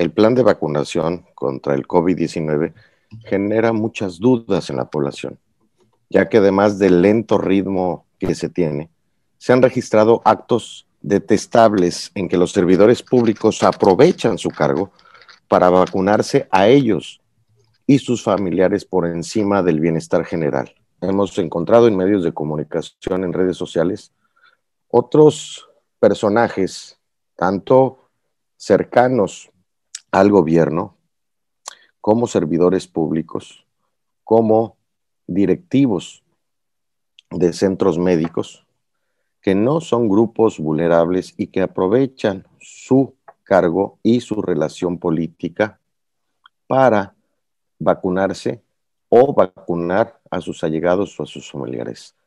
el plan de vacunación contra el COVID-19 genera muchas dudas en la población, ya que además del lento ritmo que se tiene, se han registrado actos detestables en que los servidores públicos aprovechan su cargo para vacunarse a ellos y sus familiares por encima del bienestar general. Hemos encontrado en medios de comunicación, en redes sociales, otros personajes, tanto cercanos al gobierno, como servidores públicos, como directivos de centros médicos, que no son grupos vulnerables y que aprovechan su cargo y su relación política para vacunarse o vacunar a sus allegados o a sus familiares.